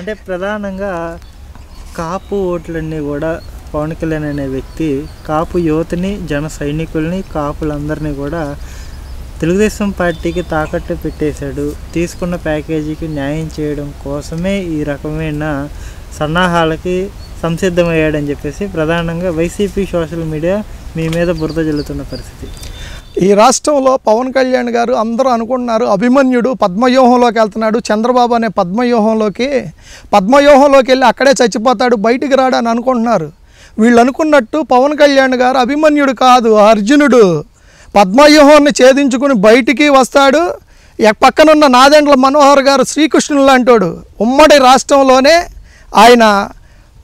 అంటే ప్రధానంగా కాపు ఓట్లన్నీ కూడా పవన్ కళ్యాణ్ అనే వ్యక్తి కాపు యువతని జన సైనికుల్ని కాపులందరినీ కూడా తెలుగుదేశం పార్టీకి తాకట్టు పెట్టేశాడు తీసుకున్న ప్యాకేజీకి న్యాయం చేయడం కోసమే ఈ రకమైన సన్నాహాలకి సంసిద్ధమయ్యాడని చెప్పేసి ప్రధానంగా వైసీపీ సోషల్ మీడియా మీ మీద బురద జల్లుతున్న పరిస్థితి ఈ రాష్ట్రంలో పవన్ కళ్యాణ్ గారు అందరూ అనుకుంటున్నారు అభిమన్యుడు పద్మవ్యూహంలోకి వెళ్తున్నాడు చంద్రబాబు అనే పద్మవ్యూహంలోకి పద్మవ్యూహంలోకి వెళ్ళి అక్కడే చచ్చిపోతాడు బయటికి రాడని అనుకుంటున్నారు వీళ్ళు అనుకున్నట్టు పవన్ కళ్యాణ్ గారు అభిమన్యుడు కాదు అర్జునుడు పద్మవ్యూహాన్ని ఛేదించుకుని బయటికి వస్తాడు పక్కనున్న నాదెండ్ల మనోహర్ గారు శ్రీకృష్ణుడు అంటాడు ఉమ్మడి రాష్ట్రంలోనే ఆయన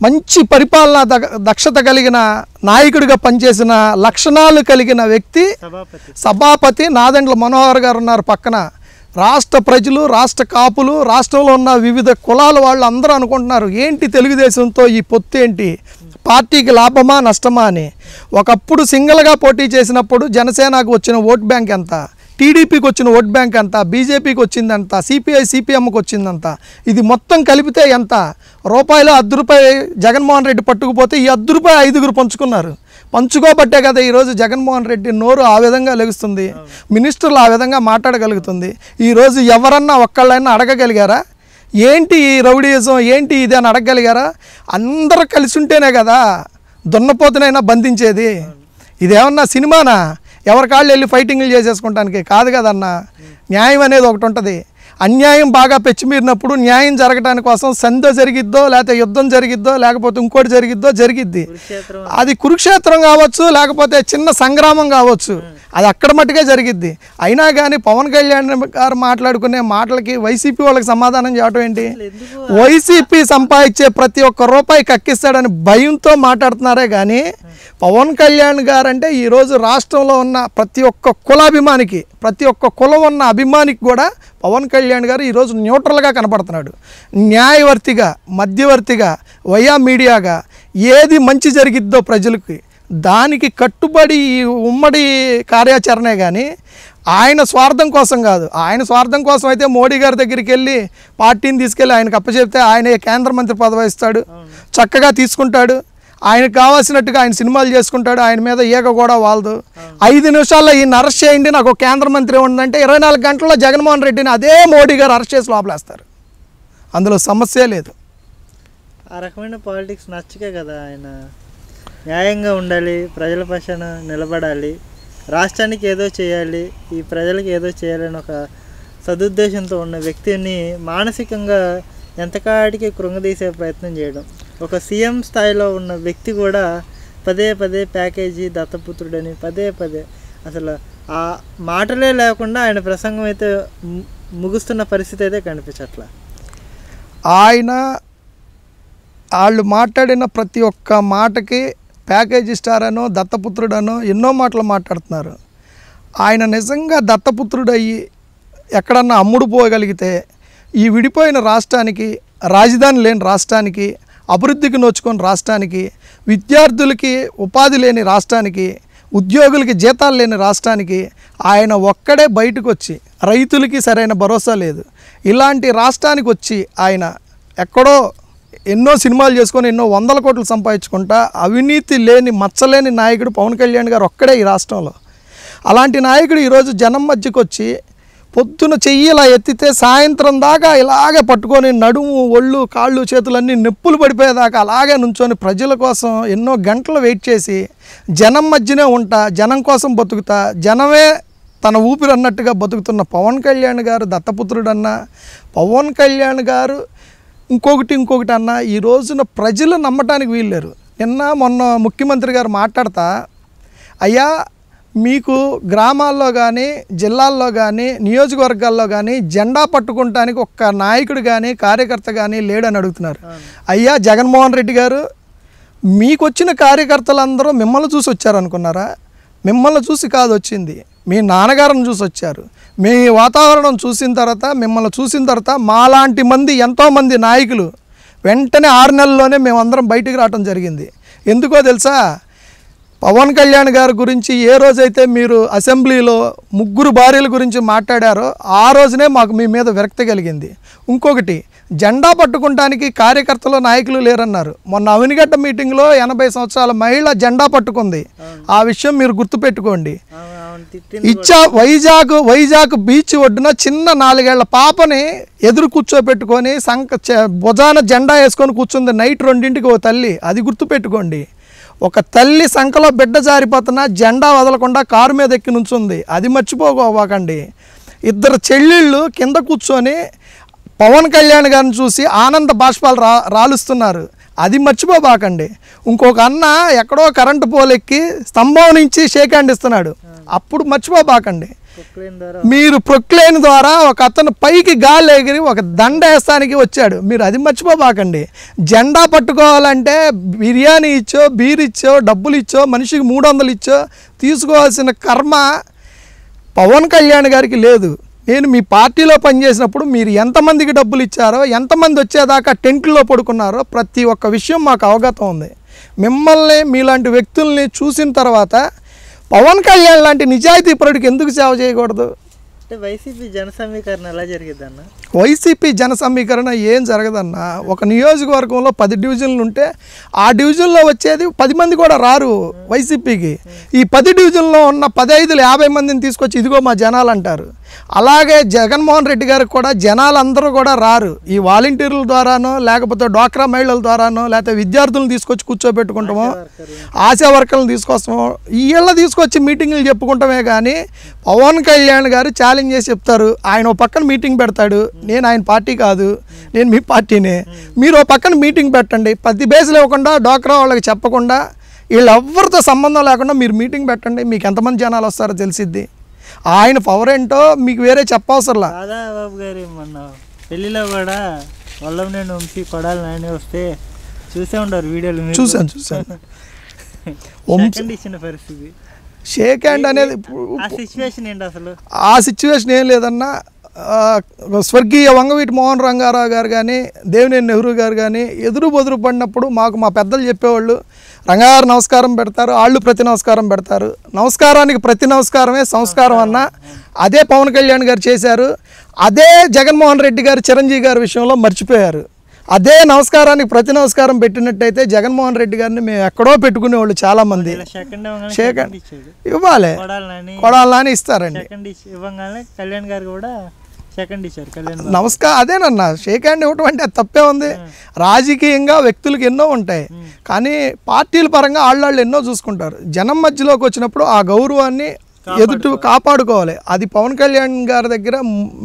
మంచి పరిపాలన దక్షత కలిగిన నాయకుడిగా పనిచేసిన లక్షణాలు కలిగిన వ్యక్తి సభాపతి నాదండ్ల మనోహర్ గారు ఉన్నారు పక్కన రాష్ట్ర ప్రజలు రాష్ట్ర కాపులు రాష్ట్రంలో ఉన్న వివిధ కులాల వాళ్ళు అందరూ అనుకుంటున్నారు ఏంటి తెలుగుదేశంతో ఈ పొత్తు ఏంటి పార్టీకి లాభమా నష్టమా అని ఒకప్పుడు సింగిల్గా పోటీ చేసినప్పుడు జనసేనకు వచ్చిన ఓట్ బ్యాంక్ ఎంత టీడీపీకి వచ్చిన ఓట్ బ్యాంక్ అంత బీజేపీకి వచ్చిందంత సిపిఐ సిపిఎంకి వచ్చిందంత ఇది మొత్తం కలిపితే ఎంత రూపాయలు అర్ధ రూపాయి జగన్మోహన్ రెడ్డి పట్టుకుపోతే ఈ అర్ధ రూపాయి ఐదుగురు పంచుకున్నారు పంచుకోబట్టే కదా ఈరోజు జగన్మోహన్ రెడ్డి నోరు ఆ విధంగా లెగుస్తుంది మినిస్టర్లు ఆ విధంగా మాట్లాడగలుగుతుంది ఈరోజు ఎవరన్నా ఒక్కళ్ళైనా అడగగలిగారా ఏంటి ఈ రౌడీయిజం ఏంటి ఇది అని అడగగలిగారా అందరూ కలిసి ఉంటేనే కదా దున్నపోతునైనా బంధించేది ఇదేమన్నా సినిమానా ఎవరి కాళ్ళు వెళ్ళి ఫైటింగ్లు చేసేసుకుంటానికి కాదు కదన్నా న్యాయం అనేది ఒకటి ఉంటుంది అన్యాయం బాగా పెచ్చిమీరినప్పుడు న్యాయం జరగడానికి కోసం సంధ జరిగిద్దో లేకపోతే యుద్ధం జరిగిద్దో లేకపోతే ఇంకోటి జరిగిద్దో జరిగిద్ది అది కురుక్షేత్రం కావచ్చు లేకపోతే చిన్న సంగ్రామం కావచ్చు అది అక్కడ మట్టుగా జరిగిద్ది అయినా కానీ పవన్ కళ్యాణ్ గారు మాట్లాడుకునే మాటలకి వైసీపీ వాళ్ళకి సమాధానం చేయటం ఏంటి వైసీపీ సంపాదించే ప్రతి ఒక్క రూపాయి కక్కిస్తాడని భయంతో మాట్లాడుతున్నారే కానీ పవన్ కళ్యాణ్ గారు అంటే ఈరోజు రాష్ట్రంలో ఉన్న ప్రతి ఒక్క కులాభిమానికి ప్రతి ఒక్క కులం ఉన్న అభిమానికి కూడా పవన్ కళ్యాణ్ కళ్యాణ్ గారు ఈరోజు న్యూట్రల్గా కనపడుతున్నాడు న్యాయవర్తిగా మధ్యవర్తిగా వయా మీడియాగా ఏది మంచి జరిగిద్దో ప్రజలకి దానికి కట్టుబడి ఉమ్మడి కార్యాచరణే కానీ ఆయన స్వార్థం కోసం కాదు ఆయన స్వార్థం కోసం అయితే మోడీ గారి దగ్గరికి వెళ్ళి పార్టీని తీసుకెళ్ళి ఆయనకు అప్పచెప్తే ఆయన కేంద్ర మంత్రి పదవి ఇస్తాడు చక్కగా తీసుకుంటాడు ఆయనకు కావాల్సినట్టుగా ఆయన సినిమాలు చేసుకుంటాడు ఆయన మీద ఈగ కూడా వాళ్ళదు ఐదు నిమిషాల్లో ఈయన అరెస్ట్ చేయండి నాకు కేంద్ర మంత్రి ఉందంటే ఇరవై నాలుగు గంటల్లో జగన్మోహన్ రెడ్డిని అదే మోడీ గారు అరెస్ట్ చేసి లోపలేస్తారు అందులో సమస్య లేదు ఆ రకమైన పాలిటిక్స్ నచ్చకే కదా ఆయన న్యాయంగా ఉండాలి ప్రజల పక్షాన నిలబడాలి రాష్ట్రానికి ఏదో చేయాలి ఈ ప్రజలకు ఏదో చేయాలని ఒక సదుద్దేశంతో ఉన్న వ్యక్తిని మానసికంగా ఎంతకాటికి కృంగదీసే ప్రయత్నం చేయడం ఒక సీఎం స్థాయిలో ఉన్న వ్యక్తి కూడా పదే పదే ప్యాకేజీ దత్తపుత్రుడని పదే పదే అసలు ఆ మాటలే లేకుండా ఆయన ప్రసంగం అయితే ముగుస్తున్న పరిస్థితి అయితే కనిపించట్ల ఆయన వాళ్ళు మాట్లాడిన ప్రతి ఒక్క మాటకి ప్యాకేజీ స్టార్ అనో దత్తపుత్రుడనో ఎన్నో మాటలు మాట్లాడుతున్నారు ఆయన నిజంగా దత్తపుత్రుడు అయ్యి ఎక్కడన్నా అమ్ముడు పోగలిగితే ఈ విడిపోయిన రాష్ట్రానికి రాజధాని లేని రాష్ట్రానికి అభివృద్ధికి నోచుకొని రాష్ట్రానికి విద్యార్థులకి ఉపాధి లేని రాష్ట్రానికి ఉద్యోగులకి జీతాలు లేని రాష్ట్రానికి ఆయన ఒక్కడే బయటకు వచ్చి రైతులకి సరైన భరోసా లేదు ఇలాంటి రాష్ట్రానికి వచ్చి ఆయన ఎక్కడో ఎన్నో సినిమాలు చేసుకొని ఎన్నో వందల కోట్లు సంపాదించుకుంటా అవినీతి లేని మచ్చలేని నాయకుడు పవన్ కళ్యాణ్ గారు ఒక్కడే ఈ రాష్ట్రంలో అలాంటి నాయకుడు ఈరోజు జనం మధ్యకొచ్చి పొద్దున చెయ్యి ఇలా ఎత్తితే సాయంత్రం దాకా ఇలాగే పట్టుకొని నడుము ఒళ్ళు కాళ్ళు చేతులన్నీ నొప్పులు పడిపోయేదాకా అలాగే నుంచొని ప్రజల కోసం ఎన్నో గంటలు వెయిట్ చేసి జనం మధ్యనే ఉంటా జనం కోసం బతుకుతా జనమే తన ఊపిరి అన్నట్టుగా బతుకుతున్న పవన్ కళ్యాణ్ గారు దత్తపుత్రుడన్న పవన్ కళ్యాణ్ గారు ఇంకొకటి ఇంకొకటి అన్న ఈ రోజున ప్రజలు నమ్మటానికి వీల్లేరు నిన్న మొన్న ముఖ్యమంత్రి గారు మాట్లాడతా అయ్యా మీకు గ్రామాల్లో కానీ జిల్లాల్లో కానీ నియోజకవర్గాల్లో కానీ జెండా పట్టుకుంటానికి ఒక్క నాయకుడు కానీ కార్యకర్త కానీ లేడని అడుగుతున్నారు అయ్యా జగన్మోహన్ రెడ్డి గారు మీకు వచ్చిన కార్యకర్తలందరూ మిమ్మల్ని చూసి వచ్చారనుకున్నారా మిమ్మల్ని చూసి కాదు వచ్చింది మీ నాన్నగారిని చూసి వచ్చారు మీ వాతావరణం చూసిన తర్వాత మిమ్మల్ని చూసిన తర్వాత మాలాంటి మంది ఎంతోమంది నాయకులు వెంటనే ఆరు నెలల్లోనే మేమందరం బయటికి రావటం జరిగింది ఎందుకో తెలుసా పవన్ కళ్యాణ్ గారి గురించి ఏ రోజైతే మీరు అసెంబ్లీలో ముగ్గురు భార్యల గురించి మాట్లాడారో ఆ రోజునే మాకు మీ మీద విరక్తి కలిగింది ఇంకొకటి జెండా పట్టుకుంటానికి కార్యకర్తలు నాయకులు లేరన్నారు మొన్న అవినిగడ్డ మీటింగ్లో ఎనభై సంవత్సరాల మహిళ జెండా పట్టుకుంది ఆ విషయం మీరు గుర్తుపెట్టుకోండి ఇచ్చా వైజాగ్ వైజాగ్ బీచ్ ఒడ్డున చిన్న నాలుగేళ్ల పాపని ఎదురు కూర్చోపెట్టుకొని సంక భుజాన జెండా వేసుకొని కూర్చుంది నైట్ రెండింటికి ఓ తల్లి అది గుర్తుపెట్టుకోండి ఒక తల్లి సంఖలో బిడ్డ జారిపోతున్న జెండా వదలకుండా కారు మీద ఎక్కి నుంచుంది అది మర్చిపోకోవాకండి ఇద్దరు చెల్లిళ్ళు కింద కూర్చొని పవన్ కళ్యాణ్ గారిని చూసి ఆనంద బాష్పాలు రా రాలుస్తున్నారు అది మర్చిపోబాకండి ఇంకొక అన్న ఎక్కడో కరెంటు పోలెక్కి స్తంభం నుంచి షేక్ హ్యాండ్ ఇస్తున్నాడు అప్పుడు మర్చిపోబాకండి మీరు ప్రొక్లేన్ ద్వారా ఒక అతను పైకి గాలి ఎగిరి ఒక దండ వేస్తానికి వచ్చాడు మీరు అది మర్చిపోబాకండి జెండా పట్టుకోవాలంటే బిర్యానీ ఇచ్చో బీర్ ఇచ్చో డబ్బులు ఇచ్చో మనిషికి మూడు వందలు ఇచ్చో తీసుకోవాల్సిన కర్మ పవన్ కళ్యాణ్ గారికి లేదు నేను మీ పార్టీలో పనిచేసినప్పుడు మీరు ఎంతమందికి డబ్బులు ఇచ్చారో ఎంతమంది వచ్చేదాకా టెంట్లో పడుకున్నారో ప్రతి ఒక్క విషయం మాకు అవగతం ఉంది మిమ్మల్ని మీలాంటి వ్యక్తుల్ని చూసిన తర్వాత పవన్ కళ్యాణ్ లాంటి నిజాయితీ పరుడికి ఎందుకు సేవ చేయకూడదు అంటే వైసీపీ జన సమీకరణ వైసీపీ జన సమీకరణ ఏం జరగదన్న ఒక నియోజకవర్గంలో పది డివిజన్లు ఉంటే ఆ డివిజన్లో వచ్చేది పది మంది కూడా రారు వైసీపీకి ఈ పది డివిజన్లో ఉన్న పదహైదులు యాభై మందిని తీసుకొచ్చి ఇదిగో మా జనాలు అంటారు అలాగే జగన్మోహన్ రెడ్డి గారికి కూడా జనాలందరూ కూడా రారు ఈ వాలంటీర్ల ద్వారానో లేకపోతే డ్వాక్రా మహిళల ద్వారానో లేకపోతే విద్యార్థులను తీసుకొచ్చి కూర్చోబెట్టుకుంటాము ఆశా వర్కర్లను తీసుకొస్తాము వీళ్ళ తీసుకొచ్చి మీటింగ్లు చెప్పుకుంటామే కానీ పవన్ కళ్యాణ్ గారు ఛాలెంజ్ చేసి చెప్తారు ఆయన ఓ పక్కన మీటింగ్ పెడతాడు నేను ఆయన పార్టీ కాదు నేను మీ పార్టీనే మీరు ఓ పక్కన మీటింగ్ పెట్టండి పది బేసులు ఇవ్వకుండా డ్వాక్రా వాళ్ళకి చెప్పకుండా వీళ్ళెవ్వరితో సంబంధం లేకుండా మీరు మీటింగ్ పెట్టండి మీకు ఎంతమంది జనాలు వస్తారో తెలిసిద్ది ఆయన పవర్ ఏంటో మీకు వేరే చెప్పవసరలా బాబు గారు మొన్న పెళ్లిలో కూడా నేను వంశీ కొడాలి నాని వస్తే చూసే ఉండరు వీడియోలు చూసాను చూసాను పరిస్థితి షేక్ హ్యాండ్ అనేది ఆ ఏంటి అసలు ఆ సిచ్యువేషన్ ఏం లేదన్నా స్వర్గీయ వంగవీటి మోహన్ రంగారావు గారు కానీ దేవినేని నెహ్రూ గారు కానీ ఎదురు బొదురు పడినప్పుడు మాకు మా పెద్దలు చెప్పేవాళ్ళు రంగారు నమస్కారం పెడతారు వాళ్ళు ప్రతి నమస్కారం పెడతారు నమస్కారానికి ప్రతి నమస్కారమే సంస్కారం అన్న అదే పవన్ కళ్యాణ్ గారు చేశారు అదే జగన్మోహన్ రెడ్డి గారు చిరంజీవి గారి విషయంలో మర్చిపోయారు అదే నమస్కారానికి ప్రతి నమస్కారం పెట్టినట్టయితే జగన్మోహన్ రెడ్డి గారిని మేము ఎక్కడో పెట్టుకునేవాళ్ళు చాలా మంది ఇవ్వాలి కొడాలని ఇస్తారండి కళ్యాణ్ గారు కూడా నమస్కారం అదేనన్న షేక్ హ్యాండ్ ఇవ్వటం అంటే తప్పే ఉంది రాజకీయంగా వ్యక్తులకు ఎన్నో ఉంటాయి కానీ పార్టీల పరంగా ఆళ్ళాళ్ళు ఎన్నో చూసుకుంటారు జనం మధ్యలోకి వచ్చినప్పుడు ఆ గౌరవాన్ని ఎదుటి కాపాడుకోవాలి అది పవన్ కళ్యాణ్ గారి దగ్గర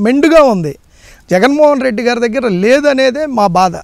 మెండుగా ఉంది జగన్మోహన్ రెడ్డి గారి దగ్గర లేదనేదే మా బాధ